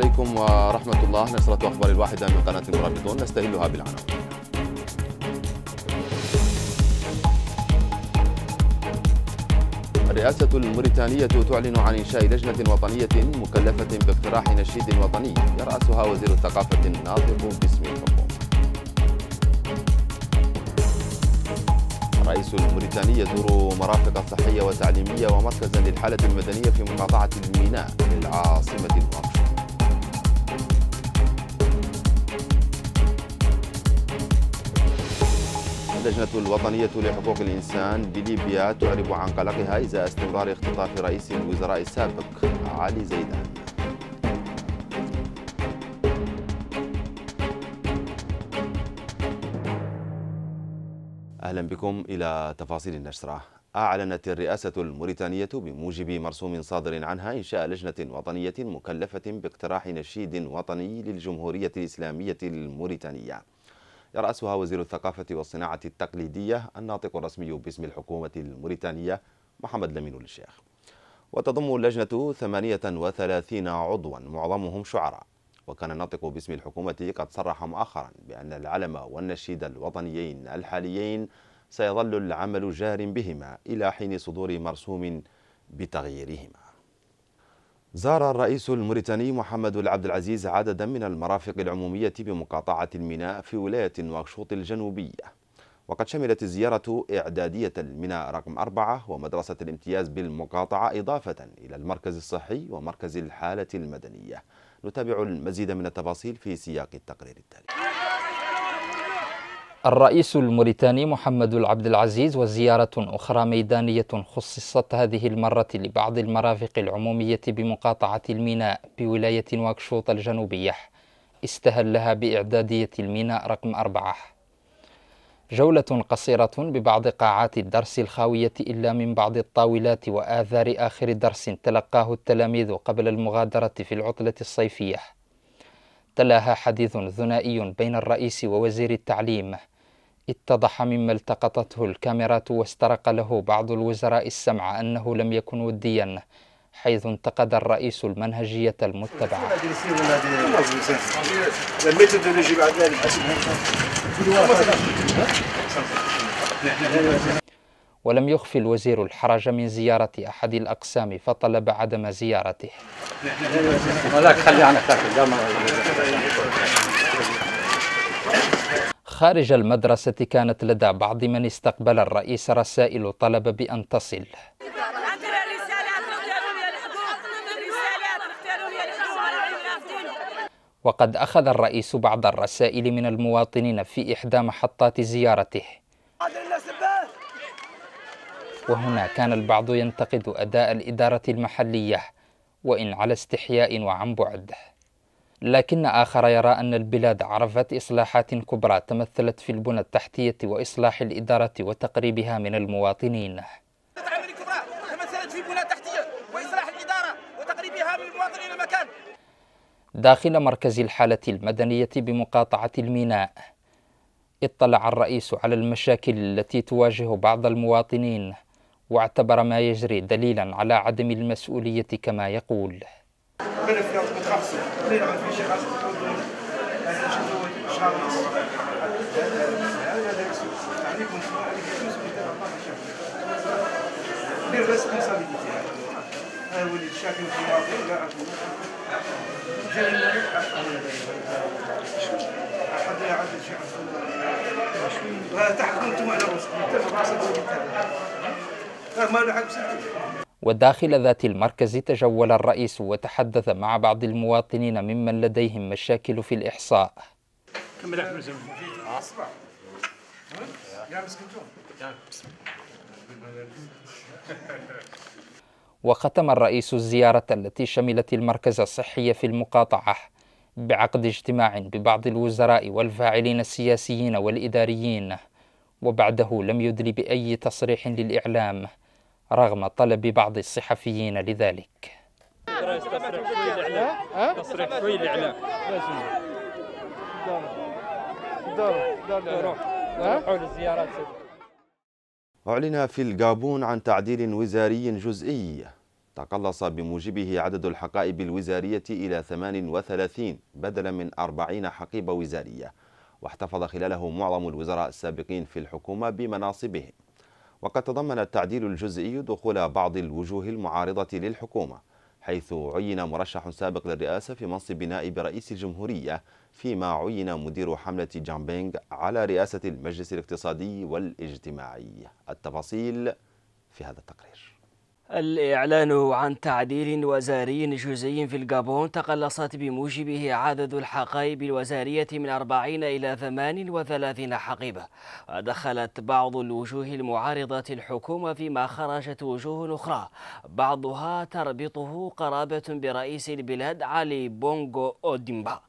عليكم ورحمة الله نشرة أخبار الواحدة من قناة المرابطون نستهلها بالعناوين الرئاسة الموريتانية تعلن عن إنشاء لجنة وطنية مكلفة باقتراح نشيد وطني يرأسها وزير الثقافة الناطق باسم الحكومة الرئيس الموريتاني يزور مرافق صحية وتعليمية ومركزا للحالة المدنية في مقاطعة الميناء للعاصمة المؤقتة اللجنة الوطنية لحقوق الإنسان بليبيا تعرب عن قلقها إذا استمرار اختطاف رئيس الوزراء السابق علي زيدان أهلا بكم إلى تفاصيل النشرة أعلنت الرئاسة الموريتانية بموجب مرسوم صادر عنها إنشاء لجنة وطنية مكلفة باقتراح نشيد وطني للجمهورية الإسلامية الموريتانية يرأسها وزير الثقافة والصناعة التقليدية الناطق الرسمي باسم الحكومة الموريتانية محمد لمين الشيخ وتضم اللجنة 38 عضوا معظمهم شعراء وكان الناطق باسم الحكومة قد صرح مؤخرا بأن العلم والنشيد الوطنيين الحاليين سيظل العمل جار بهما إلى حين صدور مرسوم بتغييرهما زار الرئيس الموريتاني محمد العبد العزيز عددا من المرافق العمومية بمقاطعة الميناء في ولاية نواكشوط الجنوبية وقد شملت الزيارة إعدادية الميناء رقم أربعة ومدرسة الامتياز بالمقاطعة إضافة إلى المركز الصحي ومركز الحالة المدنية نتابع المزيد من التفاصيل في سياق التقرير التالي الرئيس الموريتاني محمد العبد العزيز وزيارة أخرى ميدانية خصصت هذه المرة لبعض المرافق العمومية بمقاطعة الميناء بولاية واكشوط الجنوبية استهلها بإعدادية الميناء رقم أربعة جولة قصيرة ببعض قاعات الدرس الخاوية إلا من بعض الطاولات وآثار آخر درس تلقاه التلاميذ قبل المغادرة في العطلة الصيفية تلاها حديث ثنائي بين الرئيس ووزير التعليم اتضح مما التقطته الكاميرات واسترق له بعض الوزراء السمع أنه لم يكن وديا حيث انتقد الرئيس المنهجية المتبعة ولم يخفي الوزير الحرج من زيارة أحد الأقسام فطلب عدم زيارته خارج المدرسة كانت لدى بعض من استقبل الرئيس رسائل طلب بأن تصل وقد أخذ الرئيس بعض الرسائل من المواطنين في إحدى محطات زيارته وهنا كان البعض ينتقد أداء الإدارة المحلية وإن على استحياء وعن بعد لكن آخر يرى أن البلاد عرفت إصلاحات كبرى تمثلت في البنى التحتية وإصلاح الإدارة وتقريبها من المواطنين داخل مركز الحالة المدنية بمقاطعة الميناء اطلع الرئيس على المشاكل التي تواجه بعض المواطنين واعتبر ما يجري دليلا على عدم المسؤولية كما يقول تحكمتم على راسكم راسكم وداخل ذات المركز تجول الرئيس وتحدث مع بعض المواطنين ممن لديهم مشاكل في الإحصاء وختم الرئيس الزيارة التي شملت المركز الصحي في المقاطعة بعقد اجتماع ببعض الوزراء والفاعلين السياسيين والإداريين وبعده لم يدل بأي تصريح للإعلام رغم طلب بعض الصحفيين لذلك أعلن في الجابون عن تعديل وزاري جزئي تقلص بموجبه عدد الحقائب الوزارية إلى 38 بدلا من 40 حقيبة وزارية واحتفظ خلاله معظم الوزراء السابقين في الحكومة بمناصبهم وقد تضمن التعديل الجزئي دخول بعض الوجوه المعارضة للحكومة حيث عين مرشح سابق للرئاسة في منصب نائب رئيس الجمهورية فيما عين مدير حملة جامبينغ على رئاسة المجلس الاقتصادي والاجتماعي التفاصيل في هذا التقرير الإعلان عن تعديل وزاري جزئي في الجابون تقلصت بموجبه عدد الحقائب الوزارية من 40 إلى 38 حقيبة ودخلت بعض الوجوه المعارضة الحكومة فيما خرجت وجوه أخرى بعضها تربطه قرابة برئيس البلاد علي بونغو أوديمبا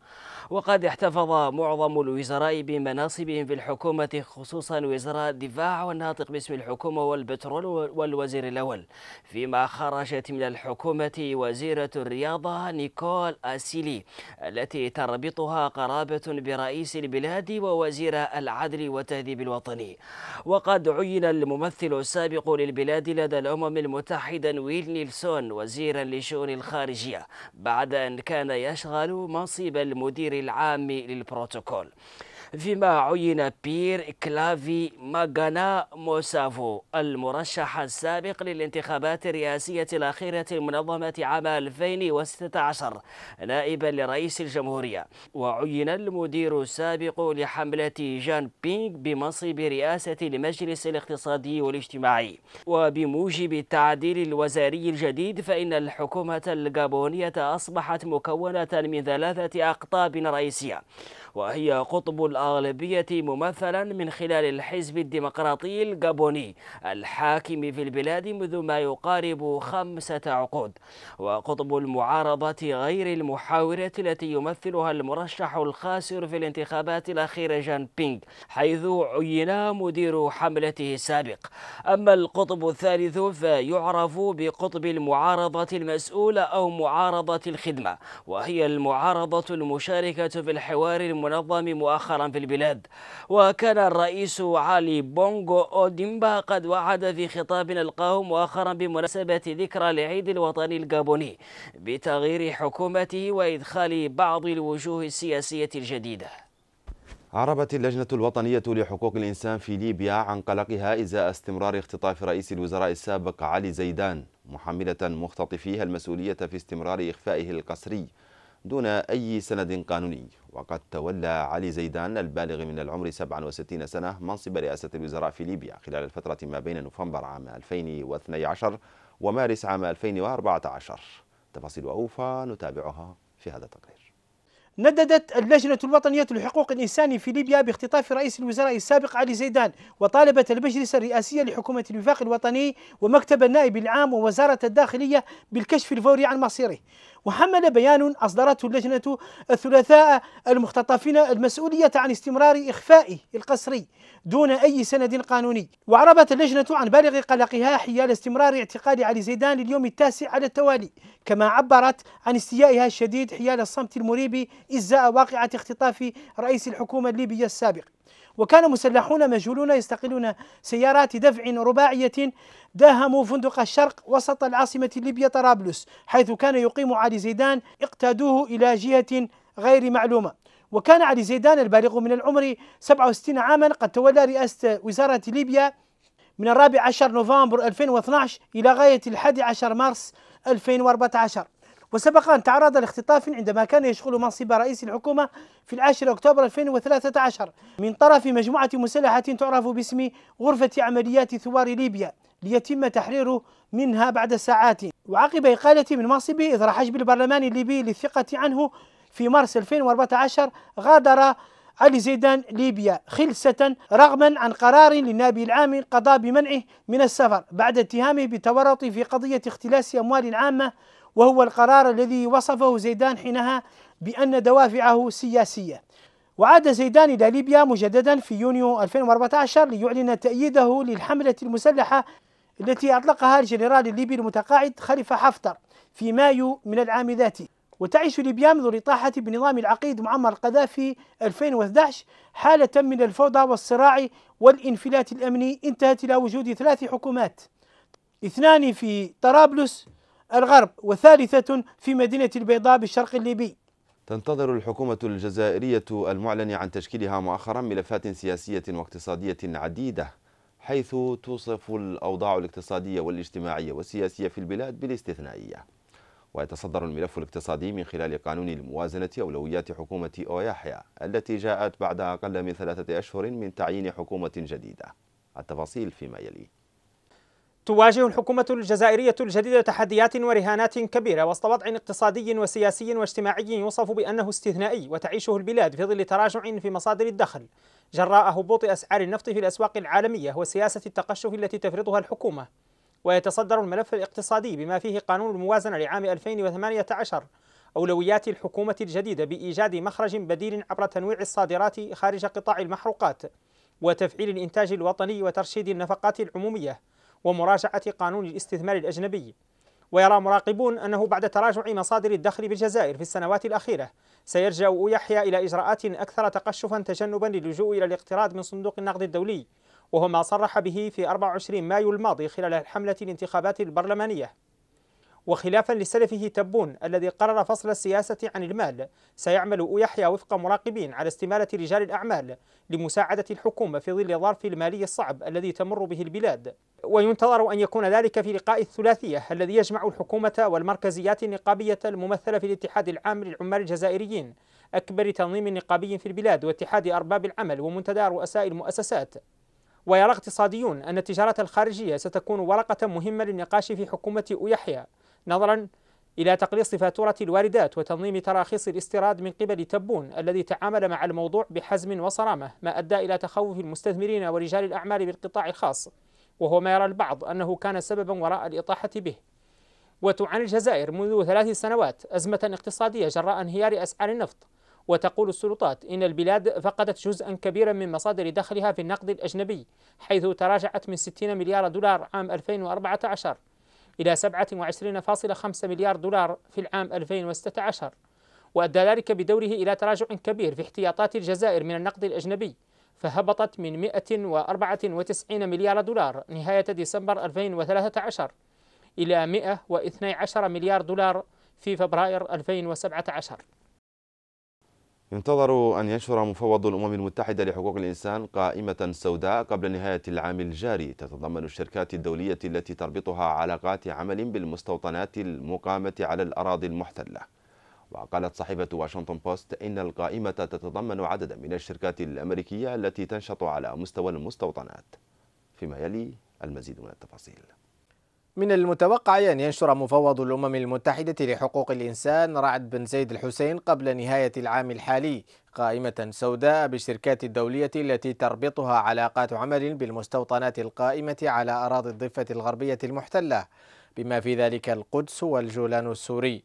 وقد احتفظ معظم الوزراء بمناصبهم في الحكومة خصوصا وزراء الدفاع والناطق باسم الحكومة والبترول والوزير الأول فيما خرجت من الحكومة وزيرة الرياضة نيكول أسيلي التي تربطها قرابة برئيس البلاد ووزير العدل والتهذيب الوطني وقد عين الممثل السابق للبلاد لدى الأمم المتحدة ويل نيلسون وزيرا لشؤون الخارجية بعد أن كان يشغل منصب المدير العام للبروتوكول فيما عين بير كلافي ماغانا موسافو المرشح السابق للانتخابات الرئاسية الأخيرة المنظمة عام 2016 نائبا لرئيس الجمهورية وعين المدير السابق لحملة جان بينغ بمنصب رئاسة المجلس الاقتصادي والاجتماعي وبموجب التعديل الوزاري الجديد فإن الحكومة الجابونية أصبحت مكونة من ثلاثة أقطاب رئيسية وهي قطب الأغلبية ممثلا من خلال الحزب الديمقراطي الجابوني الحاكم في البلاد منذ ما يقارب خمسة عقود وقطب المعارضة غير المحاورة التي يمثلها المرشح الخاسر في الانتخابات الأخيرة جان بينغ حيث عين مدير حملته السابق أما القطب الثالث فيعرف بقطب المعارضة المسؤولة أو معارضة الخدمة وهي المعارضة المشاركة في الحوار المسؤول المنظم مؤخرا في البلاد وكان الرئيس علي بونغو أوديمبا قد وعد في خطاب ألقاه مؤخرا بمناسبة ذكرى لعيد الوطني الجابوني بتغيير حكومته وإدخال بعض الوجوه السياسية الجديدة عربت اللجنة الوطنية لحقوق الإنسان في ليبيا عن قلقها إزاء استمرار اختطاف رئيس الوزراء السابق علي زيدان محملة مختطفيها المسؤولية في استمرار إخفائه القسري دون أي سند قانوني وقد تولى علي زيدان البالغ من العمر 67 سنة منصب رئاسة الوزراء في ليبيا خلال الفترة ما بين نوفمبر عام 2012 ومارس عام 2014 تفاصيل أوفى نتابعها في هذا التقرير نددت اللجنة الوطنية لحقوق الإنسان في ليبيا باختطاف رئيس الوزراء السابق علي زيدان وطالبت المجلس الرئاسي لحكومة الوفاق الوطني ومكتب النائب العام ووزارة الداخلية بالكشف الفوري عن مصيره وحمل بيان أصدرته اللجنة الثلاثاء المختطفين المسؤولية عن استمرار إخفائه القسري دون أي سند قانوني وعربت اللجنة عن بالغ قلقها حيال استمرار اعتقال علي زيدان لليوم التاسع على التوالي كما عبرت عن استيائها الشديد حيال الصمت المريب إزاء واقعة اختطاف رئيس الحكومة الليبية السابق وكان مسلحون مجهولون يستقلون سيارات دفع رباعية داهموا فندق الشرق وسط العاصمة ليبيا طرابلس حيث كان يقيم علي زيدان اقتادوه إلى جهة غير معلومة وكان علي زيدان البالغ من العمر 67 عاما قد تولى رئاسة وزارة ليبيا من الرابع عشر نوفمبر 2012 إلى غاية الحادي عشر مارس 2014 وسبق أن تعرض لاختطاف عندما كان يشغل منصب رئيس الحكومة في العاشر أكتوبر 2013 من طرف مجموعة مسلحة تعرف باسم غرفة عمليات ثوار ليبيا ليتم تحريره منها بعد ساعات وعقب إقالته من منصبه إذ حجب البرلمان الليبي للثقة عنه في مارس 2014 غادر علي زيدان ليبيا خلسة رغما عن قرار للنائب العام قضى بمنعه من السفر بعد اتهامه بالتورط في قضية اختلاس أموال عامة وهو القرار الذي وصفه زيدان حينها بأن دوافعه سياسية وعاد زيدان إلى ليبيا مجددا في يونيو 2014 ليعلن تأييده للحملة المسلحة التي أطلقها الجنرال الليبي المتقاعد خليفة حفتر في مايو من العام ذاته وتعيش ليبيا منذ الإطاحة بنظام العقيد معمر القذافي 2011 حالة من الفوضى والصراع والانفلات الأمني انتهت إلى وجود ثلاث حكومات اثنان في طرابلس الغرب وثالثة في مدينة البيضاء بالشرق الليبي تنتظر الحكومة الجزائرية المعلن عن تشكيلها مؤخرا ملفات سياسية واقتصادية عديدة حيث توصف الأوضاع الاقتصادية والاجتماعية والسياسية في البلاد بالاستثنائية ويتصدر الملف الاقتصادي من خلال قانون الموازنة أولويات حكومة أوياحيا التي جاءت بعد أقل من ثلاثة أشهر من تعيين حكومة جديدة التفاصيل فيما يلي تواجه الحكومة الجزائرية الجديدة تحديات ورهانات كبيرة وسط وضع اقتصادي وسياسي واجتماعي يوصف بأنه استثنائي وتعيشه البلاد في ظل تراجع في مصادر الدخل جراء هبوط أسعار النفط في الأسواق العالمية وسياسة التقشف التي تفرضها الحكومة ويتصدر الملف الاقتصادي بما فيه قانون الموازنة لعام 2018 أولويات الحكومة الجديدة بإيجاد مخرج بديل عبر تنويع الصادرات خارج قطاع المحروقات وتفعيل الإنتاج الوطني وترشيد النفقات العمومية ومراجعة قانون الاستثمار الأجنبي ويرى مراقبون أنه بعد تراجع مصادر الدخل بالجزائر في السنوات الأخيرة سيلجأ يحيى إلى إجراءات أكثر تقشفا تجنبا للجوء إلى الاقتراض من صندوق النقد الدولي وهو ما صرح به في 24 مايو الماضي خلال الحملة الانتخابات البرلمانية وخلافا لسلفه تبون الذي قرر فصل السياسة عن المال سيعمل أويحيا وفق مراقبين على استمالة رجال الأعمال لمساعدة الحكومة في ظل ظرف المالي الصعب الذي تمر به البلاد وينتظر أن يكون ذلك في لقاء الثلاثية الذي يجمع الحكومة والمركزيات النقابية الممثلة في الاتحاد العام للعمال الجزائريين أكبر تنظيم نقابي في البلاد واتحاد أرباب العمل ومنتدى رؤساء المؤسسات ويرى اقتصاديون أن التجارة الخارجية ستكون ورقة مهمة للنقاش في حكومة أويحيا نظرا إلى تقليص فاتورة الواردات وتنظيم تراخيص الاستيراد من قبل تبون الذي تعامل مع الموضوع بحزم وصرامة ما أدى إلى تخوف المستثمرين ورجال الأعمال بالقطاع الخاص وهو ما يرى البعض أنه كان سببا وراء الإطاحة به وتعاني الجزائر منذ ثلاث سنوات أزمة اقتصادية جراء انهيار أسعار النفط وتقول السلطات إن البلاد فقدت جزءا كبيرا من مصادر دخلها في النقد الأجنبي حيث تراجعت من 60 مليار دولار عام 2014 إلى 27.5 مليار دولار في العام 2016 وأدى ذلك بدوره إلى تراجع كبير في احتياطات الجزائر من النقد الأجنبي فهبطت من 194 مليار دولار نهاية ديسمبر 2013 إلى 112 مليار دولار في فبراير 2017 ينتظر أن ينشر مفوض الأمم المتحدة لحقوق الإنسان قائمة سوداء قبل نهاية العام الجاري تتضمن الشركات الدولية التي تربطها علاقات عمل بالمستوطنات المقامة على الأراضي المحتلة وقالت صحيفة واشنطن بوست إن القائمة تتضمن عددا من الشركات الأمريكية التي تنشط على مستوى المستوطنات فيما يلي المزيد من التفاصيل من المتوقع أن ينشر مفوض الأمم المتحدة لحقوق الإنسان رعد بن زيد الحسين قبل نهاية العام الحالي قائمة سوداء بالشركات الدولية التي تربطها علاقات عمل بالمستوطنات القائمة على أراضي الضفة الغربية المحتلة بما في ذلك القدس والجولان السوري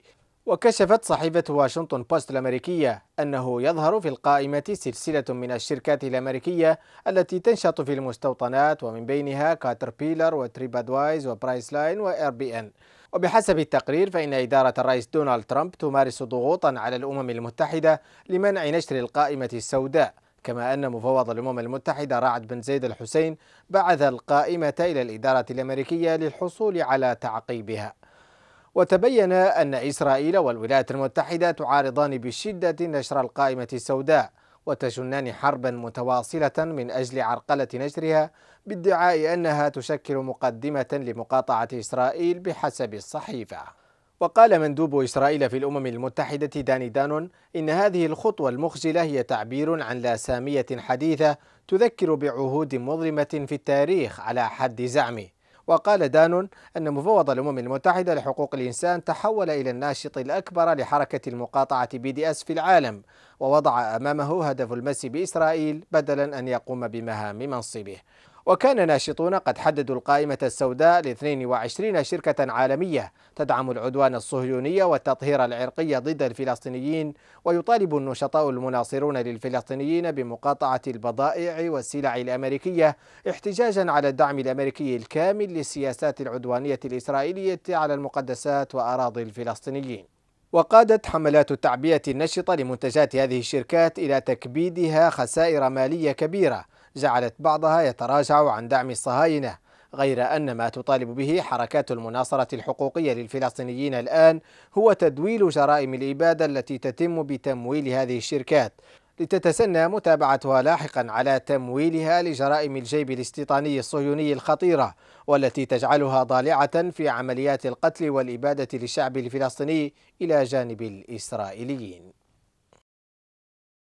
وكشفت صحيفة واشنطن بوست الأمريكية أنه يظهر في القائمة سلسلة من الشركات الأمريكية التي تنشط في المستوطنات ومن بينها كاتربيلر وتريب أدوايز وبرايس لاين وإير بي إن وبحسب التقرير فإن إدارة الرئيس دونالد ترامب تمارس ضغوطا على الأمم المتحدة لمنع نشر القائمة السوداء كما أن مفوض الأمم المتحدة رعد بن زيد الحسين بعث القائمة إلى الإدارة الأمريكية للحصول على تعقيبها وتبين أن إسرائيل والولايات المتحدة تعارضان بشدة نشر القائمة السوداء وتشنان حربا متواصلة من أجل عرقلة نشرها بادعاء أنها تشكل مقدمة لمقاطعة إسرائيل بحسب الصحيفة وقال مندوب إسرائيل في الأمم المتحدة داني دانون إن هذه الخطوة المخجلة هي تعبير عن لاسامية حديثة تذكر بعهود مظلمة في التاريخ على حد زعمه وقال دانون أن مفوض الأمم المتحدة لحقوق الإنسان تحول إلى الناشط الأكبر لحركة المقاطعة بي دي أس في العالم ووضع أمامه هدف المس بإسرائيل بدلا أن يقوم بمهام منصبه وكان ناشطون قد حددوا القائمة السوداء ل 22 شركة عالمية تدعم العدوان الصهيوني والتطهير العرقي ضد الفلسطينيين ويطالب النشطاء المناصرون للفلسطينيين بمقاطعة البضائع والسلع الأمريكية احتجاجا على الدعم الأمريكي الكامل للسياسات العدوانية الإسرائيلية على المقدسات وأراضي الفلسطينيين وقادت حملات التعبئة النشطة لمنتجات هذه الشركات إلى تكبيدها خسائر مالية كبيرة جعلت بعضها يتراجع عن دعم الصهاينة غير أن ما تطالب به حركات المناصرة الحقوقية للفلسطينيين الآن هو تدويل جرائم الإبادة التي تتم بتمويل هذه الشركات لتتسنى متابعتها لاحقا على تمويلها لجرائم الجيب الاستيطاني الصهيوني الخطيرة والتي تجعلها ضالعة في عمليات القتل والإبادة للشعب الفلسطيني إلى جانب الإسرائيليين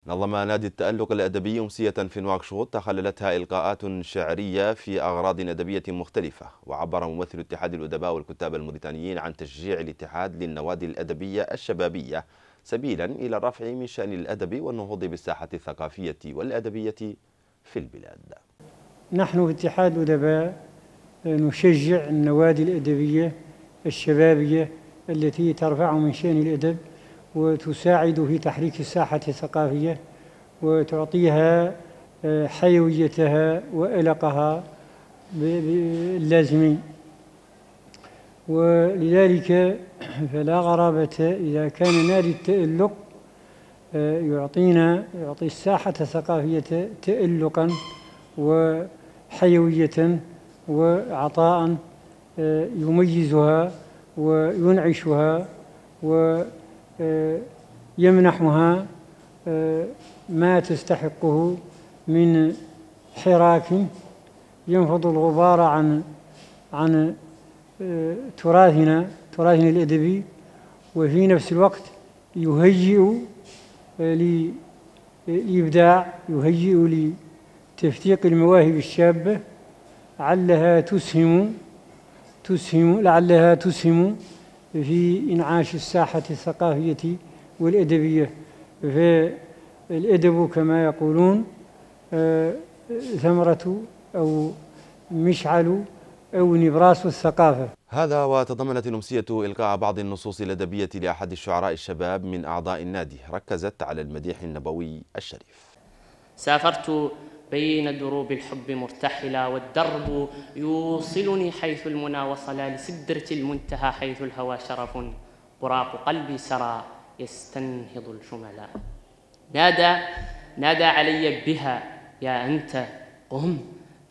نظم نادي التألق الأدبي أمسية في نواكشوط تخللتها إلقاءات شعرية في أغراض أدبية مختلفة وعبر ممثل اتحاد الأدباء والكتاب الموريتانيين عن تشجيع الاتحاد للنوادي الأدبية الشبابية سبيلا إلى الرفع من شأن الأدب والنهوض بالساحة الثقافية والأدبية في البلاد نحن في اتحاد الأدباء نشجع النوادي الأدبية الشبابية التي ترفع من شأن الأدب وتساعد في تحريك الساحة الثقافية وتعطيها آه، حيويتها وألقها اللازم ولذلك فلا غرابة إذا كان نادي التألق آه، يعطينا يعطي الساحة الثقافية تألقا وحيوية وعطاء آه، يميزها وينعشها و آه، يمنحها آه، ما تستحقه من حراك ينفض الغبار عن عن آه، تراثنا تراثنا الأدبي وفي نفس الوقت يهيئ للإبداع يهيئ لتفتيق المواهب الشابة علها تسهم تسهم لعلها تسهم في إنعاش الساحة الثقافية والأدبية فالأدب كما يقولون آه، ثمرة أو مشعل أو نبراس الثقافة هذا وتضمنت الأمسية إلقاء بعض النصوص الأدبية لأحد الشعراء الشباب من أعضاء النادي ركزت على المديح النبوي الشريف سافرت بين دروب الحب مرتحلا والدرب يوصلني حيث المنى وصلا لسدرة المنتهى حيث الهوى شرف براق قلبي سرى يستنهض الجملا نادى نادى علي بها يا أنت قم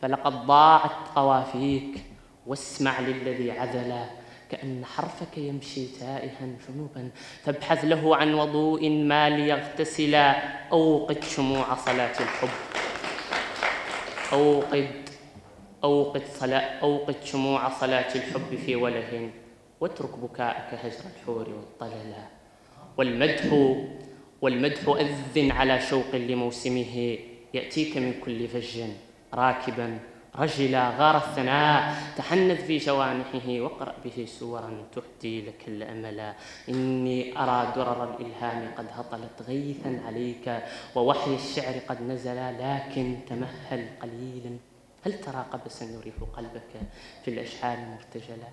فلقد ضاعت قوافيك واسمع للذي عذلا كأن حرفك يمشي تائها جنوبا فابحث له عن وضوء ما ليغتسلا أوقد شموع صلاة الحب أوقد أوقد صلاة أوقد شموع صلاة الحب في وله واترك بكاءك هجر الحور والطللا والمدح والمدح أذن على شوق لموسمه يأتيك من كل فج راكبا رجلا غار الثناء تحنث في شوانحه واقرأ به سورا تهدي لك الأملا إني أرى درر الإلهام قد هطلت غيثا عليك ووحي الشعر قد نزل لكن تمهل قليلا هل ترى قبسا يريح قلبك في الأشعار مرتجلا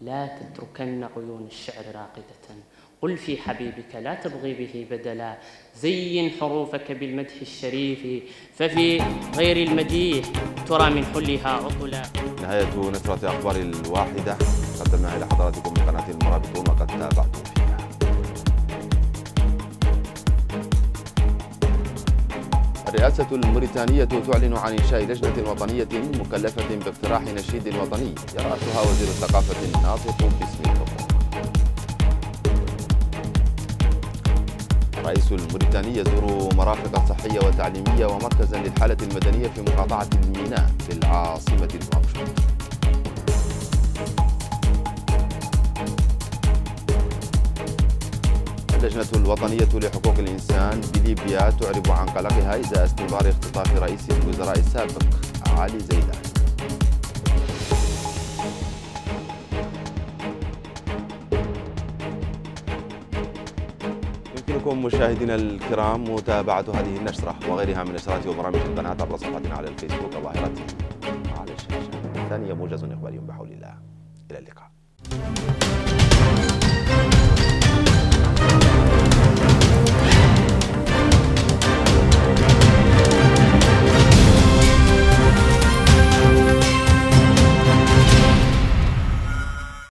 لا تتركن عيون الشعر راقدة قل في حبيبك لا تبغي به بدلا زين حروفك بالمدح الشريف ففي غير المديح ترى من حلها عطلا نهاية نشرة أخبار الواحدة قدمناها إلى حضراتكم من قناة المرابطون وقد تابعتم فيها الرئاسة الموريتانية تعلن عن إنشاء لجنة وطنية مكلفة باقتراح نشيد وطني يرأسها وزير الثقافة الناطق باسم الرئيس الموريتاني يزور مرافق صحية وتعليمية ومركزا للحالة المدنية في مقاطعة الميناء في العاصمة المقشوطة اللجنة الوطنية لحقوق الإنسان بليبيا تعرب عن قلقها إذا استمرار اختطاف رئيس الوزراء السابق علي زيدان بكم مشاهدينا الكرام متابعة هذه النشرة وغيرها من نشرات وبرامج القناة عبر صفحتنا على الفيسبوك وظاهرتها على الشاشة الثانية موجز إخباري بحول الله إلى اللقاء